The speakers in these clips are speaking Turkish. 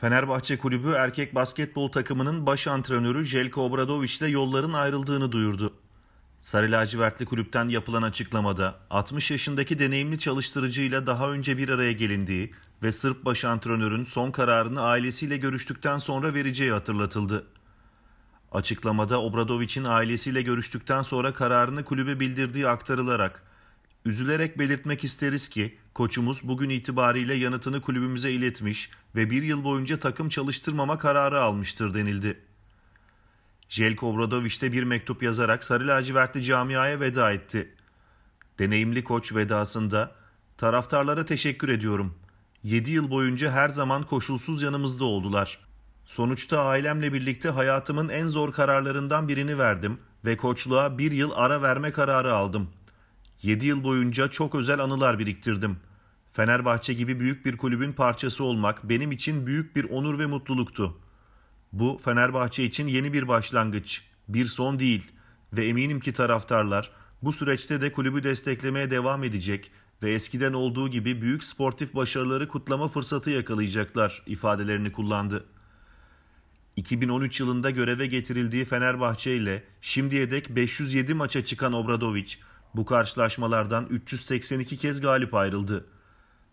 Fenerbahçe Kulübü erkek basketbol takımının baş antrenörü Jelko Obradoviç ile yolların ayrıldığını duyurdu. Sarı lacivertli kulüpten yapılan açıklamada 60 yaşındaki deneyimli çalıştırıcıyla daha önce bir araya gelindiği ve Sırp baş antrenörün son kararını ailesiyle görüştükten sonra vereceği hatırlatıldı. Açıklamada Obradoviç'in ailesiyle görüştükten sonra kararını kulübe bildirdiği aktarılarak Üzülerek belirtmek isteriz ki koçumuz bugün itibariyle yanıtını kulübümüze iletmiş ve bir yıl boyunca takım çalıştırmama kararı almıştır denildi. Jelko Obradoviç de bir mektup yazarak Sarı Lacivertli camiaya veda etti. Deneyimli koç vedasında taraftarlara teşekkür ediyorum. 7 yıl boyunca her zaman koşulsuz yanımızda oldular. Sonuçta ailemle birlikte hayatımın en zor kararlarından birini verdim ve koçluğa bir yıl ara verme kararı aldım.'' 7 yıl boyunca çok özel anılar biriktirdim. Fenerbahçe gibi büyük bir kulübün parçası olmak benim için büyük bir onur ve mutluluktu. Bu Fenerbahçe için yeni bir başlangıç, bir son değil ve eminim ki taraftarlar bu süreçte de kulübü desteklemeye devam edecek ve eskiden olduğu gibi büyük sportif başarıları kutlama fırsatı yakalayacaklar ifadelerini kullandı. 2013 yılında göreve getirildiği Fenerbahçe ile şimdiye dek 507 maça çıkan Obradoviç bu karşılaşmalardan 382 kez galip ayrıldı.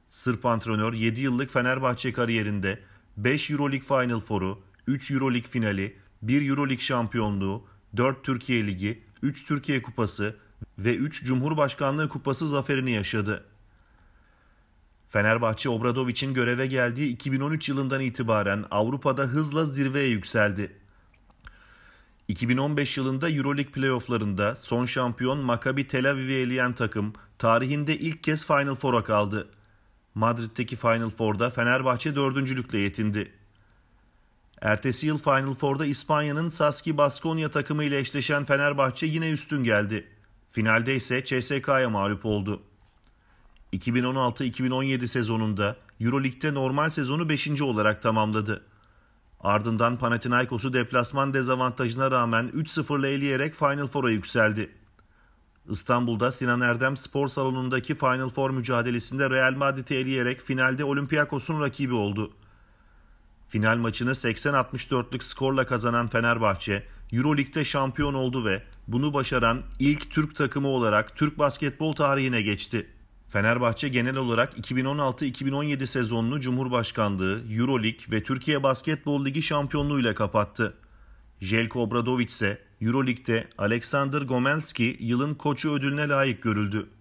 Sırp antrenör 7 yıllık Fenerbahçe kariyerinde 5 Euroleague Final Four'u, 3 Euroleague finali, 1 Euroleague şampiyonluğu, 4 Türkiye Ligi, 3 Türkiye Kupası ve 3 Cumhurbaşkanlığı Kupası zaferini yaşadı. Fenerbahçe Obradoviç'in göreve geldiği 2013 yılından itibaren Avrupa'da hızla zirveye yükseldi. 2015 yılında Euroleague playofflarında son şampiyon Maccabi Tel Aviv'i eleyen takım tarihinde ilk kez Final Four'a kaldı. Madrid'deki Final Four'da Fenerbahçe dördüncülükle yetindi. Ertesi yıl Final Four'da İspanya'nın Saski Baskonya takımı ile eşleşen Fenerbahçe yine üstün geldi. Finalde ise CSK'ya mağlup oldu. 2016-2017 sezonunda Euroleague'de normal sezonu 5. olarak tamamladı. Ardından Panathinaikos'u deplasman dezavantajına rağmen 3-0'la eleyerek Final Four'a yükseldi. İstanbul'da Sinan Erdem Spor Salonu'ndaki Final Four mücadelesinde Real Madrid'i eleyerek finalde Olympiakos'un rakibi oldu. Final maçını 80-64'lük skorla kazanan Fenerbahçe, Euroleague'de şampiyon oldu ve bunu başaran ilk Türk takımı olarak Türk basketbol tarihine geçti. Fenerbahçe genel olarak 2016-2017 sezonunu Cumhurbaşkanlığı, Eurolig ve Türkiye Basketbol Ligi şampiyonluğu ile kapattı. Jelko Obradovic ise Eurolig'de Alexander Gomelski yılın koçu ödülüne layık görüldü.